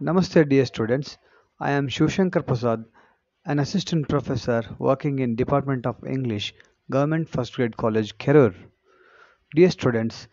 Namaste dear students. I am Shushankar Prasad, an assistant professor working in Department of English, Government First Grade College, Kerur. Dear students,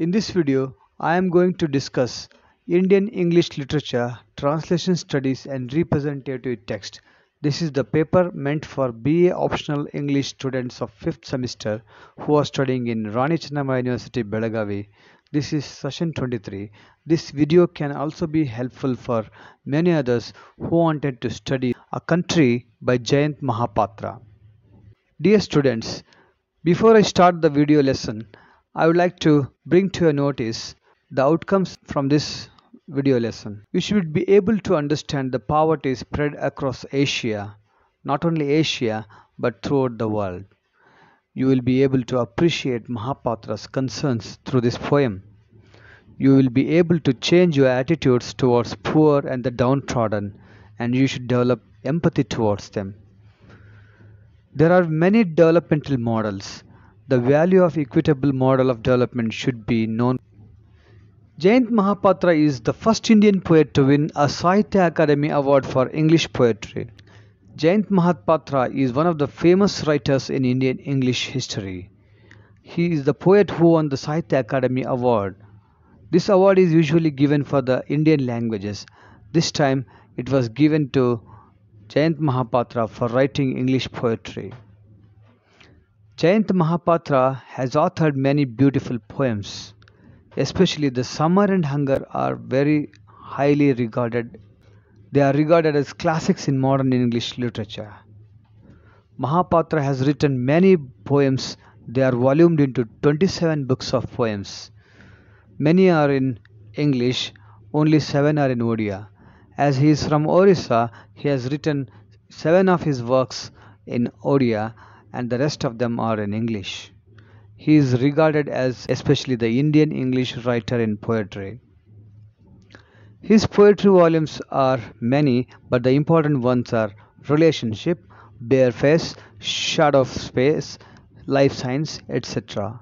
in this video I am going to discuss Indian English Literature, Translation Studies and Representative Text. This is the paper meant for BA optional English students of 5th semester who are studying in Rani Chennamma University, Belagavi this is session 23. This video can also be helpful for many others who wanted to study A Country by Jayant Mahapatra. Dear students, before I start the video lesson, I would like to bring to your notice the outcomes from this video lesson. You should be able to understand the poverty spread across Asia, not only Asia but throughout the world. You will be able to appreciate Mahapatra's concerns through this poem. You will be able to change your attitudes towards poor and the downtrodden, and you should develop empathy towards them. There are many developmental models. The value of equitable model of development should be known. Jayant Mahapatra is the first Indian poet to win a Sahitya Academy Award for English poetry. Jayant Mahapatra is one of the famous writers in Indian English history. He is the poet who won the Sahitya Academy Award. This award is usually given for the Indian languages. This time it was given to Jayant Mahapatra for writing English poetry. Jayant Mahapatra has authored many beautiful poems, especially The Summer and Hunger are very highly regarded they are regarded as classics in modern English literature. Mahapatra has written many poems. They are volumed into 27 books of poems. Many are in English, only 7 are in Odia. As he is from Orissa, he has written 7 of his works in Odia and the rest of them are in English. He is regarded as especially the Indian English writer in poetry. His poetry volumes are many, but the important ones are Relationship, Bareface, Shadow of Space, Life Science, etc.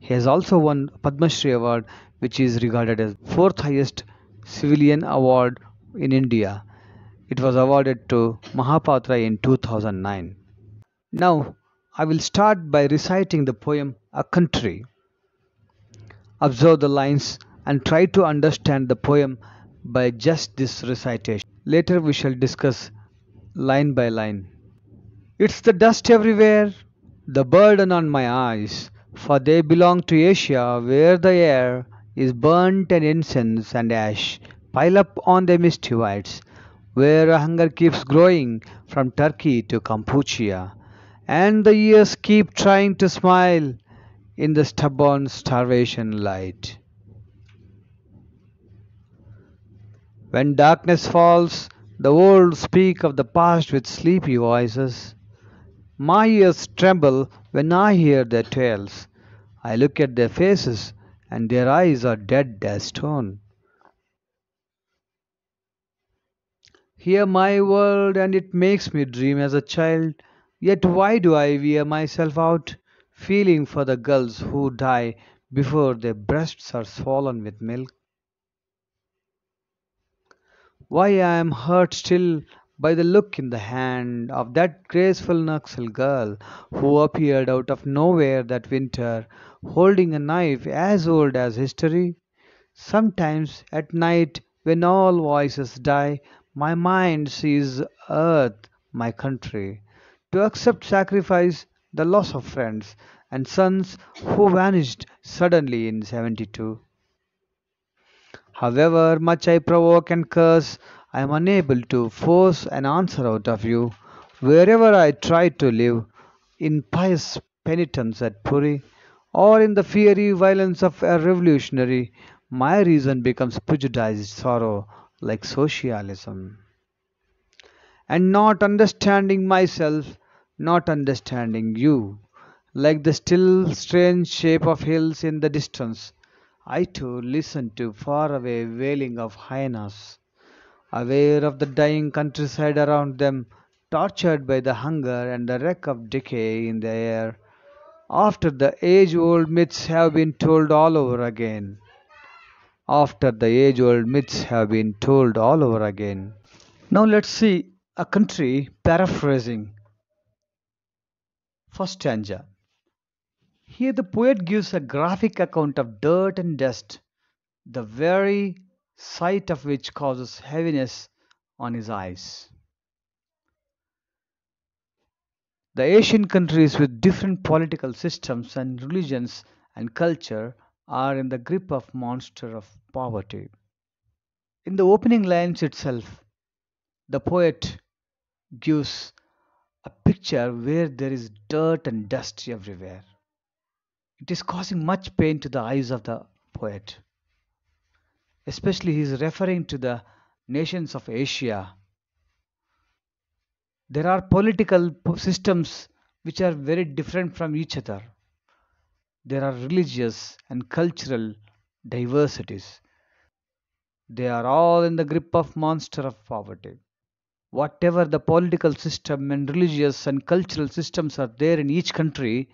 He has also won Padma Shri Award, which is regarded as fourth highest civilian award in India. It was awarded to Mahapatra in 2009. Now, I will start by reciting the poem A Country. Observe the lines and try to understand the poem by just this recitation. Later we shall discuss line by line. It's the dust everywhere, the burden on my eyes, for they belong to Asia, where the air is burnt and incense and ash pile up on the misty whites, where hunger keeps growing from Turkey to Kampuchea, and the years keep trying to smile in the stubborn starvation light. When darkness falls, the old speak of the past with sleepy voices. My ears tremble when I hear their tales. I look at their faces, and their eyes are dead as stone. Hear my world, and it makes me dream as a child. Yet why do I wear myself out, feeling for the girls who die before their breasts are swollen with milk? Why I am hurt still by the look in the hand of that graceful Naxal girl who appeared out of nowhere that winter holding a knife as old as history. Sometimes at night, when all voices die, my mind sees earth, my country, to accept sacrifice, the loss of friends and sons who vanished suddenly in 72. However much I provoke and curse, I am unable to force an answer out of you. Wherever I try to live, in pious penitence at Puri, or in the fiery violence of a revolutionary, my reason becomes prejudiced sorrow like socialism. And not understanding myself, not understanding you, like the still strange shape of hills in the distance, I too listened to faraway wailing of hyenas. Aware of the dying countryside around them, tortured by the hunger and the wreck of decay in the air, after the age-old myths have been told all over again. After the age-old myths have been told all over again. Now let's see a country paraphrasing. First stanza. Here the poet gives a graphic account of dirt and dust, the very sight of which causes heaviness on his eyes. The Asian countries with different political systems and religions and culture are in the grip of monster of poverty. In the opening lines itself, the poet gives a picture where there is dirt and dust everywhere. It is causing much pain to the eyes of the poet. Especially he is referring to the nations of Asia. There are political systems which are very different from each other. There are religious and cultural diversities. They are all in the grip of monster of poverty. Whatever the political system and religious and cultural systems are there in each country,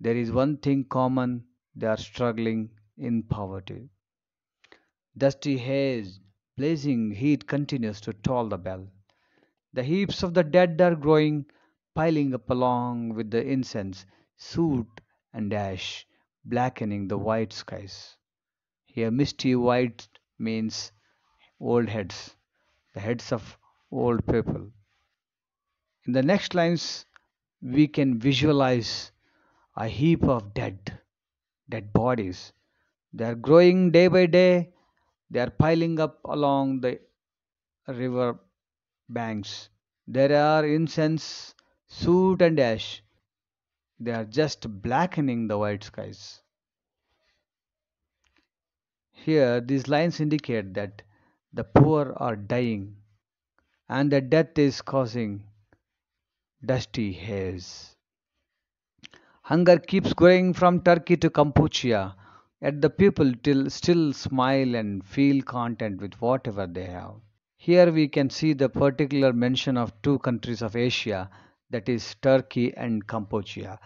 there is one thing common they are struggling in poverty. Dusty haze, blazing heat continues to toll the bell. The heaps of the dead are growing, piling up along with the incense, soot, and ash, blackening the white skies. Here, misty white means old heads, the heads of old people. In the next lines, we can visualize a heap of dead, dead bodies. They are growing day by day. They are piling up along the river banks. There are incense, soot, and ash. They are just blackening the white skies. Here, these lines indicate that the poor are dying and the death is causing dusty haze. Hunger keeps growing from Turkey to Kampuchea, yet the people till still smile and feel content with whatever they have. Here we can see the particular mention of two countries of Asia, that is Turkey and Kampuchea.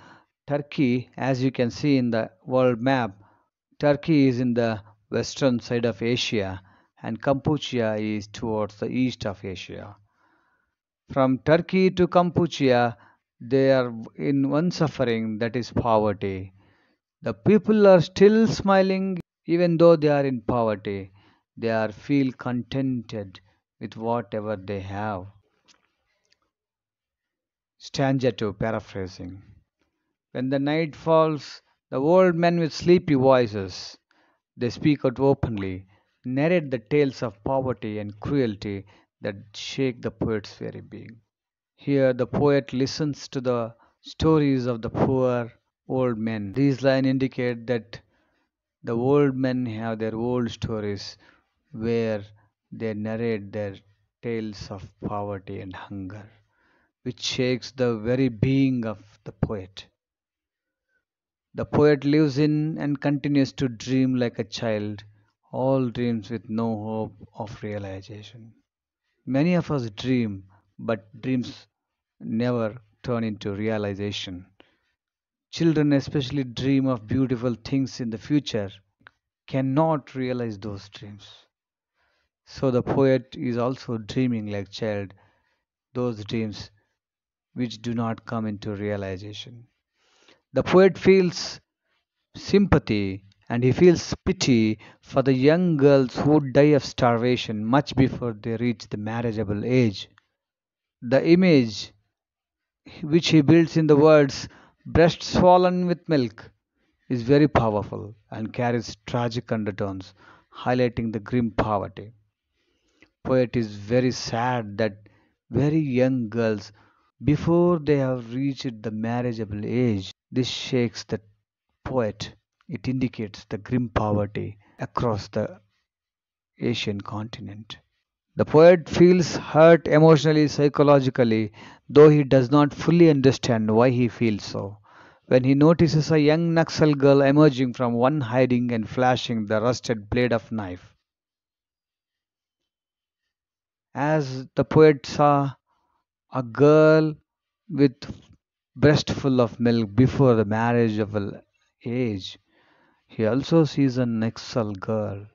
Turkey, as you can see in the world map, Turkey is in the western side of Asia and Kampuchea is towards the east of Asia. From Turkey to Kampuchea, they are in one suffering that is poverty. The people are still smiling even though they are in poverty. They are feel contented with whatever they have. Stanza to paraphrasing. When the night falls, the old men with sleepy voices, they speak out openly, narrate the tales of poverty and cruelty that shake the poet's very being. Here the poet listens to the stories of the poor old men. These lines indicate that the old men have their old stories where they narrate their tales of poverty and hunger, which shakes the very being of the poet. The poet lives in and continues to dream like a child, all dreams with no hope of realization. Many of us dream but dreams never turn into realization. Children, especially, dream of beautiful things in the future, cannot realize those dreams. So the poet is also dreaming like child those dreams which do not come into realization. The poet feels sympathy and he feels pity for the young girls who die of starvation much before they reach the marriageable age. The image which he builds in the words, breasts swollen with milk, is very powerful and carries tragic undertones, highlighting the grim poverty. Poet is very sad that very young girls, before they have reached the marriageable age, this shakes the poet. It indicates the grim poverty across the Asian continent. The poet feels hurt emotionally, psychologically, though he does not fully understand why he feels so. When he notices a young Naxal girl emerging from one hiding and flashing the rusted blade of knife. As the poet saw a girl with breast full of milk before the marriage of age, he also sees a Naxal girl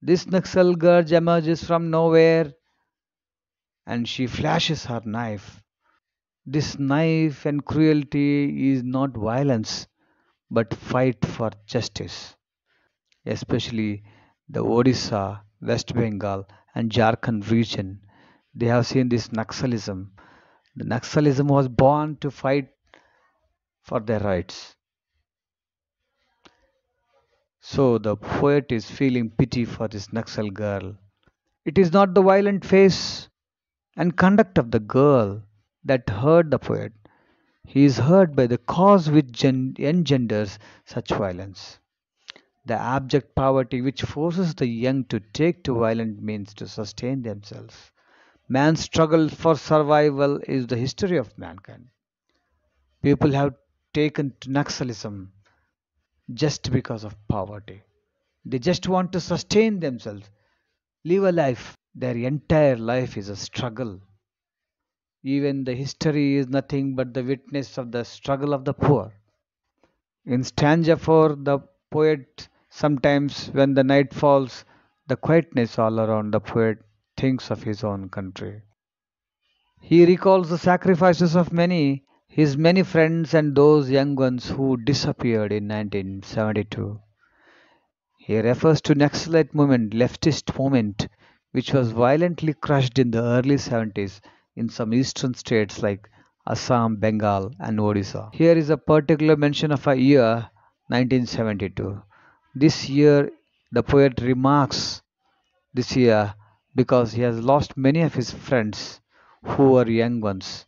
this Naxal girl emerges from nowhere and she flashes her knife. This knife and cruelty is not violence but fight for justice, especially the Odisha, West Bengal, and Jharkhand region. They have seen this Naxalism. The Naxalism was born to fight for their rights. So the poet is feeling pity for this Naxal girl. It is not the violent face and conduct of the girl that hurt the poet. He is hurt by the cause which engenders such violence. The abject poverty which forces the young to take to violent means to sustain themselves. Man's struggle for survival is the history of mankind. People have taken to Naxalism just because of poverty. They just want to sustain themselves, live a life. Their entire life is a struggle. Even the history is nothing but the witness of the struggle of the poor. In stanza 4, the poet sometimes, when the night falls, the quietness all around the poet thinks of his own country. He recalls the sacrifices of many his many friends and those young ones who disappeared in 1972. He refers to Naxalite movement, leftist movement, which was violently crushed in the early 70s in some eastern states like Assam, Bengal, and Odisha. Here is a particular mention of a year 1972. This year, the poet remarks this year because he has lost many of his friends who were young ones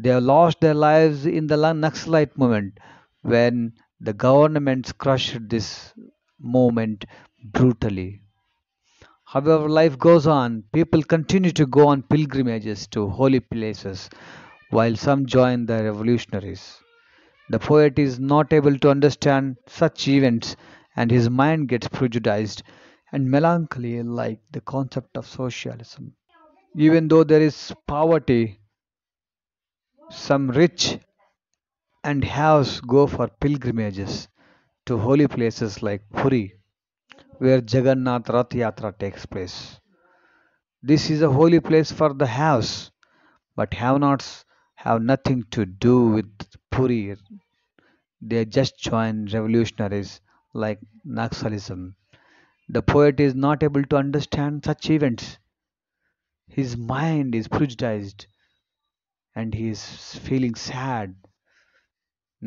they have lost their lives in the Naxalite movement when the governments crushed this movement brutally. However, life goes on. People continue to go on pilgrimages to holy places while some join the revolutionaries. The poet is not able to understand such events and his mind gets prejudiced and melancholy like the concept of socialism. Even though there is poverty, some rich and house go for pilgrimages to holy places like Puri, where Jagannath Rath Yatra takes place. This is a holy place for the haves, but have-nots have nothing to do with Puri. They just join revolutionaries like Naxalism. The poet is not able to understand such events. His mind is prejudiced and he is feeling sad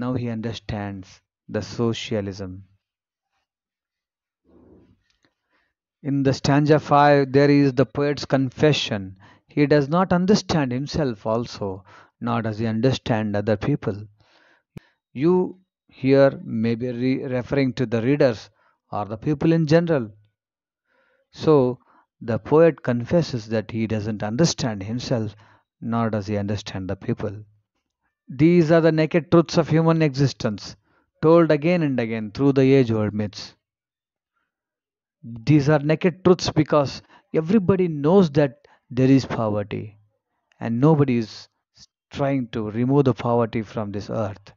now he understands the socialism in the stanza 5 there is the poet's confession he does not understand himself also nor does he understand other people you here may be re referring to the readers or the people in general so the poet confesses that he doesn't understand himself nor does he understand the people. These are the naked truths of human existence, told again and again through the age old myths. These are naked truths because everybody knows that there is poverty and nobody is trying to remove the poverty from this earth.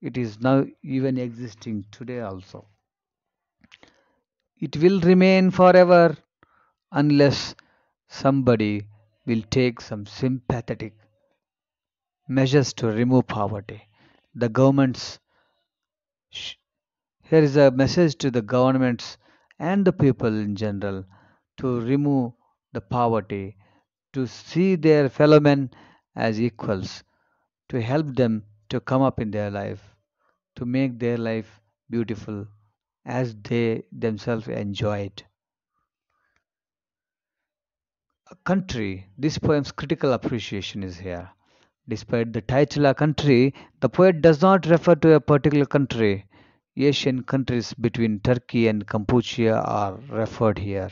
It is now even existing today also. It will remain forever unless somebody will take some sympathetic measures to remove poverty. The governments, here is a message to the governments and the people in general to remove the poverty, to see their fellow men as equals, to help them to come up in their life, to make their life beautiful as they themselves enjoy it country, this poem's critical appreciation is here. Despite the title a country, the poet does not refer to a particular country. Asian countries between Turkey and Cambodia are referred here.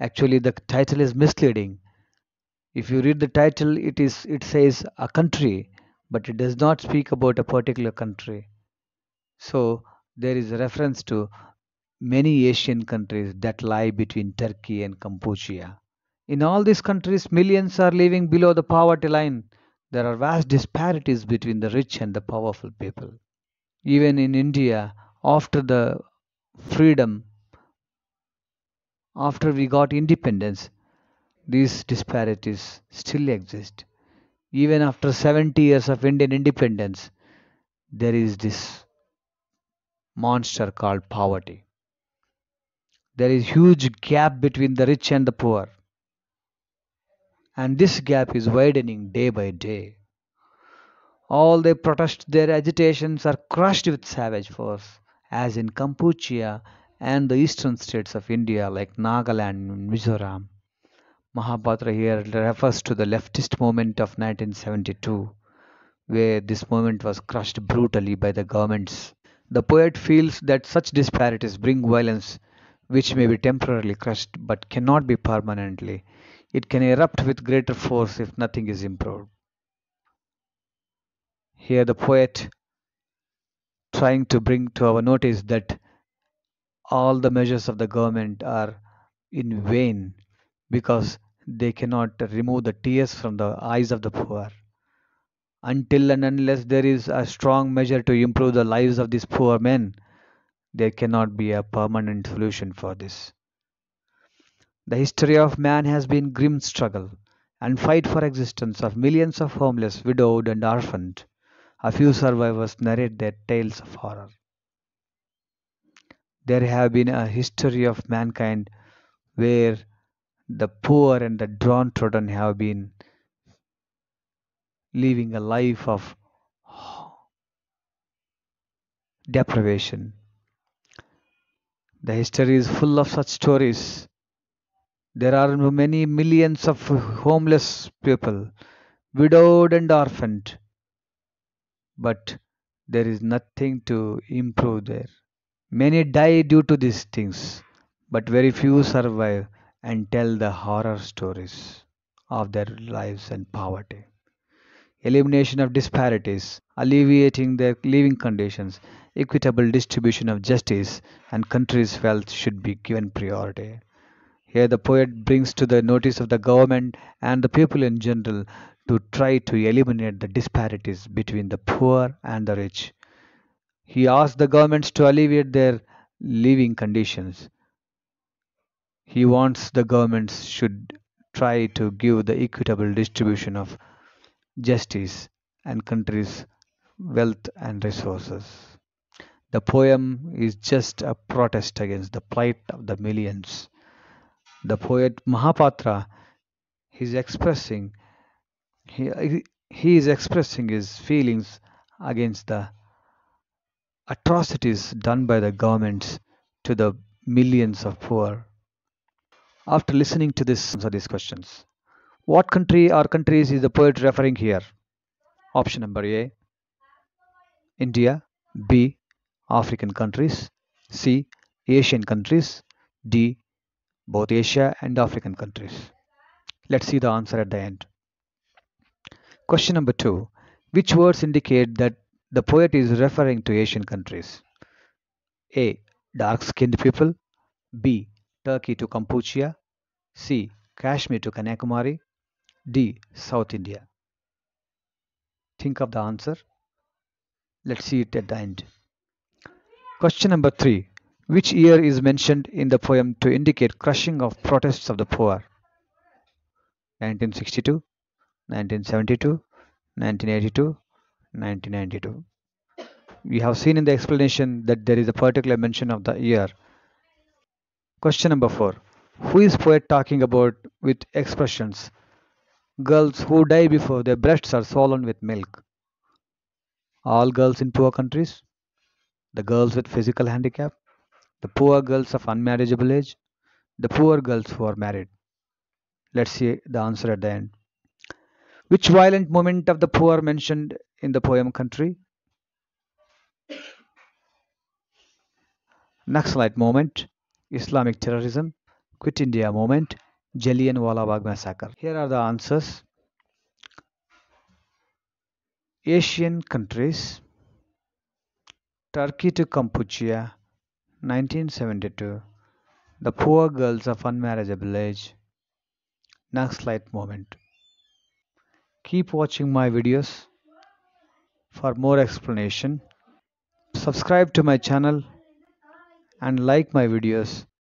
Actually, the title is misleading. If you read the title, it is it says a country, but it does not speak about a particular country. So there is a reference to many Asian countries that lie between Turkey and Cambodia. In all these countries, millions are living below the poverty line. There are vast disparities between the rich and the powerful people. Even in India, after the freedom, after we got independence, these disparities still exist. Even after 70 years of Indian independence, there is this monster called poverty there is huge gap between the rich and the poor and this gap is widening day by day all their protests their agitations are crushed with savage force as in Kampuchea and the eastern states of India like Nagaland and Mizoram Mahapatra here refers to the leftist movement of 1972 where this movement was crushed brutally by the governments the poet feels that such disparities bring violence which may be temporarily crushed but cannot be permanently. It can erupt with greater force if nothing is improved. Here the poet trying to bring to our notice that all the measures of the government are in vain because they cannot remove the tears from the eyes of the poor. Until and unless there is a strong measure to improve the lives of these poor men, there cannot be a permanent solution for this. The history of man has been grim struggle and fight for existence of millions of homeless, widowed and orphaned. A few survivors narrate their tales of horror. There have been a history of mankind where the poor and the downtrodden have been living a life of deprivation the history is full of such stories. There are many millions of homeless people, widowed and orphaned. But there is nothing to improve there. Many die due to these things, but very few survive and tell the horror stories of their lives and poverty elimination of disparities, alleviating their living conditions, equitable distribution of justice, and country's wealth should be given priority. Here, the poet brings to the notice of the government and the people in general to try to eliminate the disparities between the poor and the rich. He asks the governments to alleviate their living conditions. He wants the governments should try to give the equitable distribution of justice, and country's wealth and resources. The poem is just a protest against the plight of the millions. The poet Mahapatra is expressing he, he is expressing his feelings against the atrocities done by the governments to the millions of poor. After listening to this, answer these questions. What country or countries is the poet referring here? Option number A India, B African countries, C Asian countries, D both Asia and African countries. Let's see the answer at the end. Question number 2 Which words indicate that the poet is referring to Asian countries? A. Dark skinned people, B. Turkey to Kampuchea, C. Kashmir to Kanyakumari, D. South India. Think of the answer. Let's see it at the end. Question number 3. Which year is mentioned in the poem to indicate crushing of protests of the poor? 1962, 1972, 1982, 1992. We have seen in the explanation that there is a particular mention of the year. Question number 4. Who is poet talking about with expressions girls who die before their breasts are swollen with milk. All girls in poor countries, the girls with physical handicap, the poor girls of unmarriageable age, the poor girls who are married. Let's see the answer at the end. Which violent moment of the poor mentioned in the poem country? Next slide moment. Islamic terrorism, Quit India moment. Jallianwala Bagh massacre. Here are the answers. Asian countries Turkey to Kampuchea 1972 The poor girls of unmarriageable age Next slide moment. Keep watching my videos for more explanation. Subscribe to my channel and like my videos